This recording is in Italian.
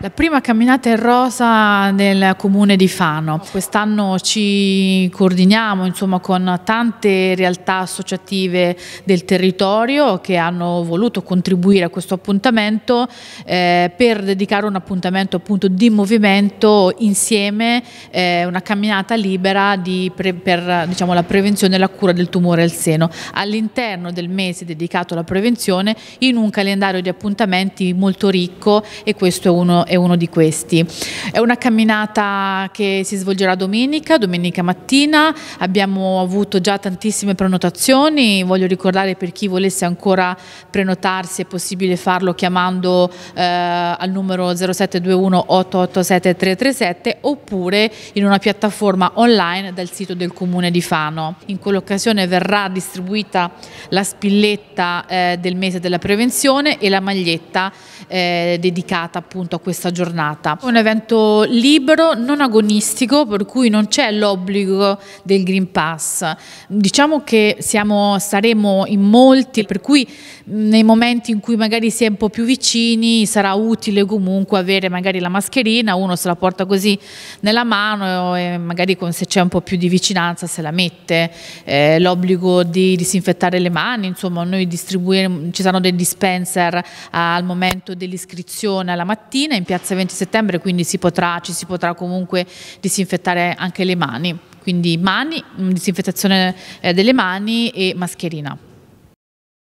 La prima camminata è rosa nel comune di Fano. Quest'anno ci coordiniamo insomma, con tante realtà associative del territorio che hanno voluto contribuire a questo appuntamento eh, per dedicare un appuntamento appunto, di movimento insieme, eh, una camminata libera pre per diciamo, la prevenzione e la cura del tumore al seno all'interno del mese dedicato alla prevenzione in un calendario di appuntamenti molto ricco e questo è uno, è è uno di questi. È una camminata che si svolgerà domenica, domenica mattina, abbiamo avuto già tantissime prenotazioni, voglio ricordare per chi volesse ancora prenotarsi è possibile farlo chiamando eh, al numero 0721 887 337 oppure in una piattaforma online dal sito del Comune di Fano. In quell'occasione verrà distribuita la spilletta eh, del mese della prevenzione e la maglietta eh, dedicata appunto a questo questa giornata. Un evento libero, non agonistico, per cui non c'è l'obbligo del Green Pass. Diciamo che siamo, saremo in molti, per cui nei momenti in cui magari si è un po' più vicini sarà utile comunque avere magari la mascherina, uno se la porta così nella mano e magari con, se c'è un po' più di vicinanza se la mette, eh, l'obbligo di disinfettare le mani, insomma noi distribuiremo, ci saranno dei dispenser al momento dell'iscrizione alla mattina, in piazza 20 settembre, quindi si potrà, ci si potrà comunque disinfettare anche le mani. Quindi mani, disinfettazione eh, delle mani e mascherina.